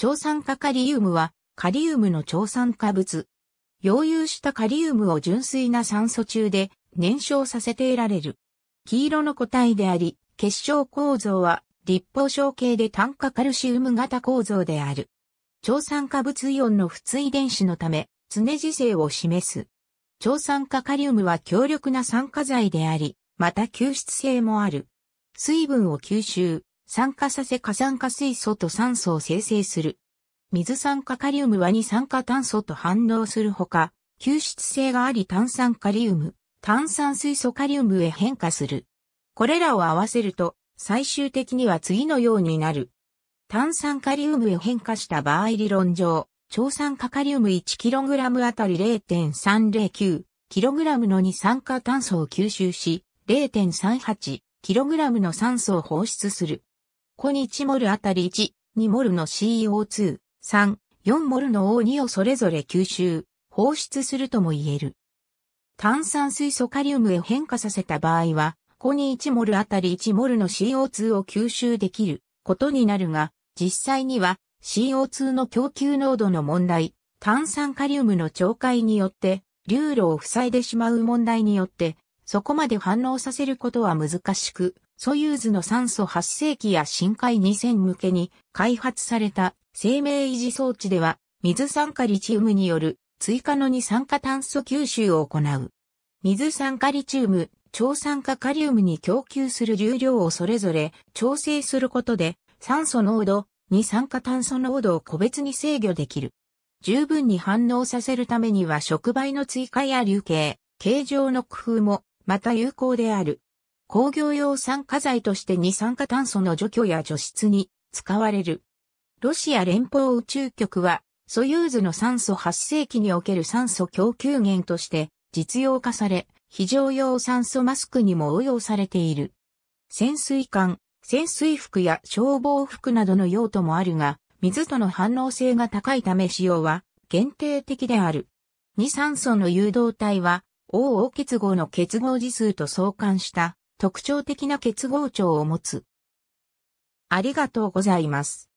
超酸化カリウムは、カリウムの超酸化物。溶融したカリウムを純粋な酸素中で燃焼させて得られる。黄色の個体であり、結晶構造は立方小形で炭化カルシウム型構造である。超酸化物イオンの不対電子のため、常時性を示す。超酸化カリウムは強力な酸化剤であり、また吸湿性もある。水分を吸収、酸化させ過酸化水素と酸素を生成する。水酸化カリウムは二酸化炭素と反応するほか、吸湿性があり炭酸カリウム、炭酸水素カリウムへ変化する。これらを合わせると、最終的には次のようになる。炭酸カリウムへ変化した場合理論上、超酸化カリウム 1kg あたり 0.309kg の二酸化炭素を吸収し、0.38kg の酸素を放出する。こに1モルあたり1、2モルの CO2、3、4モルの O2 をそれぞれ吸収、放出するとも言える。炭酸水素カリウムへ変化させた場合は、こに1モルあたり1モルの CO2 を吸収できることになるが、実際には CO2 の供給濃度の問題、炭酸カリウムの懲戒によって、流路を塞いでしまう問題によって、そこまで反応させることは難しく、ソユーズの酸素発生器や深海2000向けに開発された生命維持装置では水酸化リチウムによる追加の二酸化炭素吸収を行う。水酸化リチウム、超酸化カリウムに供給する重量をそれぞれ調整することで酸素濃度、二酸化炭素濃度を個別に制御できる。十分に反応させるためには触媒の追加や流形、形状の工夫もまた有効である。工業用酸化剤として二酸化炭素の除去や除湿に使われる。ロシア連邦宇宙局は、ソユーズの酸素発生器における酸素供給源として実用化され、非常用酸素マスクにも応用されている。潜水艦、潜水服や消防服などの用途もあるが、水との反応性が高いため使用は限定的である。二酸素の誘導体は、O 結合の結合時数と相関した特徴的な結合調を持つ。ありがとうございます。